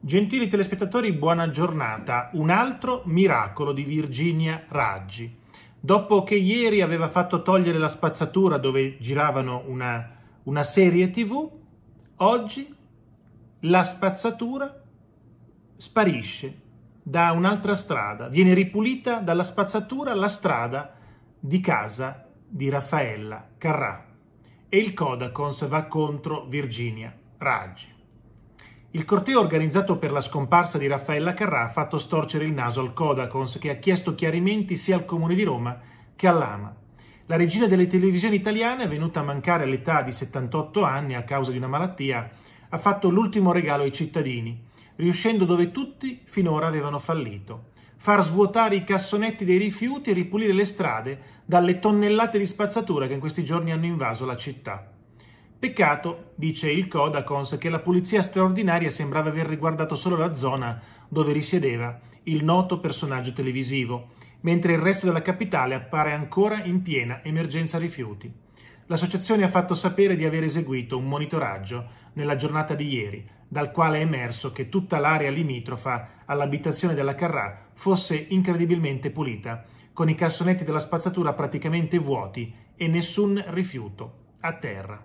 Gentili telespettatori, buona giornata. Un altro miracolo di Virginia Raggi. Dopo che ieri aveva fatto togliere la spazzatura dove giravano una, una serie tv, oggi la spazzatura sparisce da un'altra strada. Viene ripulita dalla spazzatura la strada di casa di Raffaella Carrà e il Codacons va contro Virginia Raggi. Il corteo organizzato per la scomparsa di Raffaella Carrà ha fatto storcere il naso al Kodakons che ha chiesto chiarimenti sia al Comune di Roma che all'AMA. La regina delle televisioni italiane, venuta a mancare all'età di 78 anni a causa di una malattia, ha fatto l'ultimo regalo ai cittadini, riuscendo dove tutti finora avevano fallito. Far svuotare i cassonetti dei rifiuti e ripulire le strade dalle tonnellate di spazzatura che in questi giorni hanno invaso la città. Peccato, dice il Codacons, che la pulizia straordinaria sembrava aver riguardato solo la zona dove risiedeva il noto personaggio televisivo, mentre il resto della capitale appare ancora in piena emergenza rifiuti. L'associazione ha fatto sapere di aver eseguito un monitoraggio nella giornata di ieri, dal quale è emerso che tutta l'area limitrofa all'abitazione della Carrà fosse incredibilmente pulita, con i cassonetti della spazzatura praticamente vuoti e nessun rifiuto a terra.